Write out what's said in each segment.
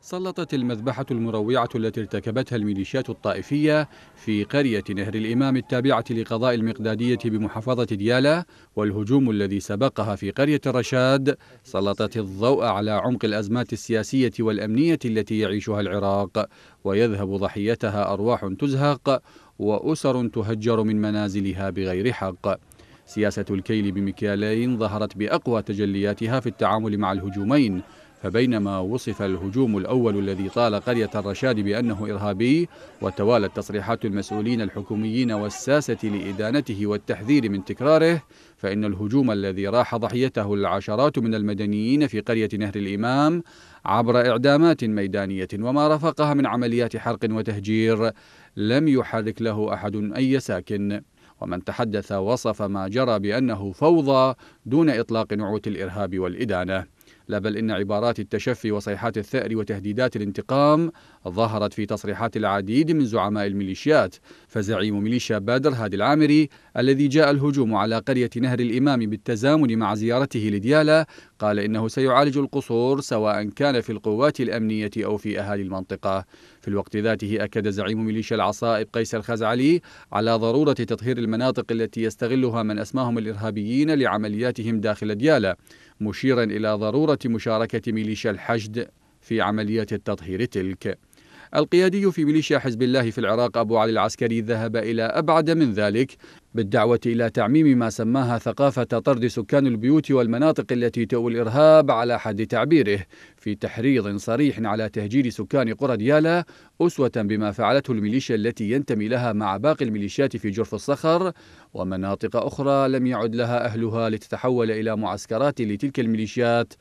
سلطت المذبحة المروعة التي ارتكبتها الميليشيات الطائفية في قرية نهر الإمام التابعة لقضاء المقدادية بمحافظة ديالى والهجوم الذي سبقها في قرية الرشاد سلطت الضوء على عمق الأزمات السياسية والأمنية التي يعيشها العراق ويذهب ضحيتها أرواح تزهق وأسر تهجر من منازلها بغير حق سياسة الكيل بمكيالين ظهرت بأقوى تجلياتها في التعامل مع الهجومين فبينما وصف الهجوم الأول الذي طال قرية الرشاد بأنه إرهابي وتوالت تصريحات المسؤولين الحكوميين والساسة لإدانته والتحذير من تكراره فإن الهجوم الذي راح ضحيته العشرات من المدنيين في قرية نهر الإمام عبر إعدامات ميدانية وما رافقها من عمليات حرق وتهجير لم يحرك له أحد أي ساكن ومن تحدث وصف ما جرى بأنه فوضى دون إطلاق نعوت الإرهاب والإدانة لا بل إن عبارات التشفي وصيحات الثأر وتهديدات الانتقام ظهرت في تصريحات العديد من زعماء الميليشيات فزعيم ميليشيا بادر هادي العامري الذي جاء الهجوم على قرية نهر الإمام بالتزامن مع زيارته لديالا قال إنه سيعالج القصور سواء كان في القوات الأمنية أو في أهالي المنطقة في الوقت ذاته أكد زعيم ميليشيا العصائب قيس الخزعلي على ضرورة تطهير المناطق التي يستغلها من أسماهم الإرهابيين لعملياتهم داخل ديالا مشيرا إلى ضرورة مشاركة ميليشيا الحشد في عملية التطهير تلك القيادي في ميليشيا حزب الله في العراق أبو علي العسكري ذهب إلى أبعد من ذلك بالدعوة إلى تعميم ما سماها ثقافة طرد سكان البيوت والمناطق التي تؤوي الإرهاب على حد تعبيره في تحريض صريح على تهجير سكان قرى ديالا أسوة بما فعلته الميليشيا التي ينتمي لها مع باقي الميليشيات في جرف الصخر ومناطق أخرى لم يعد لها أهلها لتتحول إلى معسكرات لتلك الميليشيات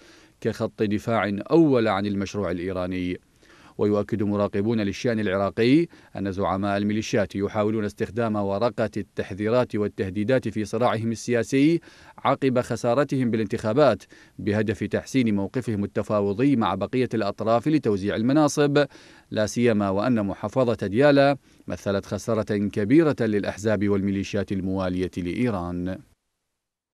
كخط دفاع أول عن المشروع الإيراني ويؤكد مراقبون للشأن العراقي أن زعماء الميليشيات يحاولون استخدام ورقة التحذيرات والتهديدات في صراعهم السياسي عقب خسارتهم بالانتخابات بهدف تحسين موقفهم التفاوضي مع بقية الأطراف لتوزيع المناصب لا سيما وأن محافظة ديالا مثلت خسارة كبيرة للأحزاب والميليشيات الموالية لإيران